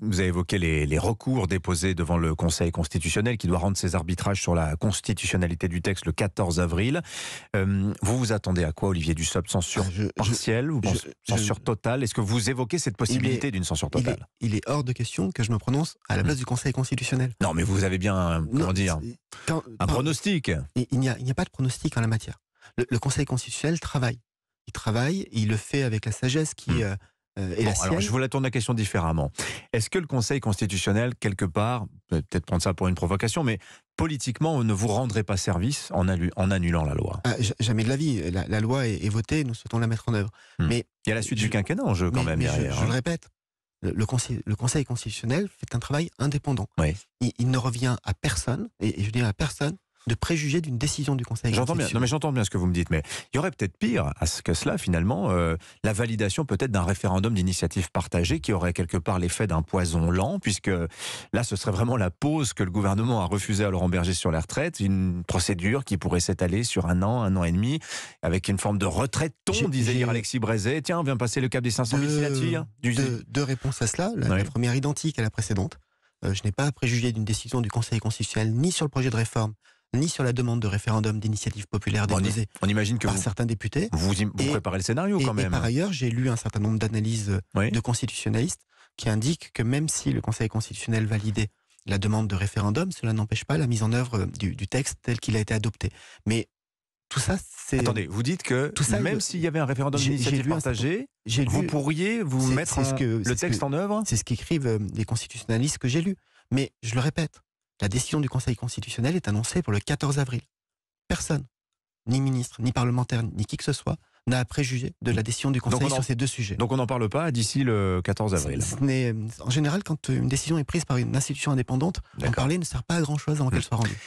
Vous avez évoqué les, recours déposés devant le Conseil constitutionnel qui doit rendre ses arbitrages sur la constitutionnalité du texte le 14 avril. Euh, vous vous attendez à quoi, Olivier Dussopt Censure partielle ou censure totale Est-ce que vous évoquez cette possibilité d'une censure totale il est, hors de question que je me prononce à la hmm. place du Conseil constitutionnel. Non, mais vous avez bien, euh, un, dire, un pronostic. Il n'y a, pas de pronostic en la matière. Le, Conseil constitutionnel travaille. Il travaille, il le fait avec la sagesse qui... Hmm. Euh, euh, alors, je vous la tourne la question différemment. Est-ce que le Conseil constitutionnel, quelque part, peut-être prendre ça pour une provocation, mais politiquement, on ne vous rendrait pas service en, en annulant la loi ah, Jamais de la vie. La, loi est, votée, nous souhaitons la mettre en œuvre. Hmm. Mais il y a la suite du quinquennat en jeu quand même derrière. Je, hein. le répète, le conseil, le constitutionnel fait un travail indépendant. Il, ne revient à personne, et, et je dis à personne, de préjuger d'une décision du Conseil J'entends bien, mais j'entends bien ce que vous me dites, mais il y aurait peut-être pire à ce que cela, finalement, euh, la validation peut-être d'un référendum d'initiative partagée qui aurait quelque part l'effet d'un poison lent, puisque là, ce serait vraiment la pause que le gouvernement a refusée à Laurent Berger sur la retraite, une procédure qui pourrait s'étaler sur un an, un an et demi, avec une forme de retraite ton, disait hier Alexis Brézet. Tiens, on vient passer le cap des 500 000, signatures. deux, réponses à cela, la, première identique à la précédente. Euh, je n'ai pas préjugé d'une décision du Conseil constitutionnel ni sur le projet de réforme ni sur la demande de référendum d'initiative populaire déposée on, imagine que par vous, certains députés. Vous, préparez le scénario quand même. Et par ailleurs, j'ai lu un certain nombre d'analyses euh, de constitutionnalistes qui indiquent que même si le Conseil constitutionnel validait la demande de référendum, cela n'empêche pas la mise en œuvre euh, du, texte tel qu'il a été adopté. Mais tout ça, c'est. Attendez, vous dites que tout ça, même s'il y avait un référendum d'initiative partagée, vous pourriez vous mettre le texte en œuvre C'est ce qu'écrivent euh, les constitutionnalistes que j'ai lus. Mais je le répète, la décision du Conseil constitutionnel est annoncée pour le 14 avril. Personne, ni ministre, ni parlementaire, ni qui que ce soit, n'a à préjuger de la décision du Conseil sur ces deux sujets. Donc on n'en parle pas d'ici le 14 avril. en général, quand une décision est prise par une institution indépendante, en parler ne sert pas à grand-chose avant qu'elle soit rendue.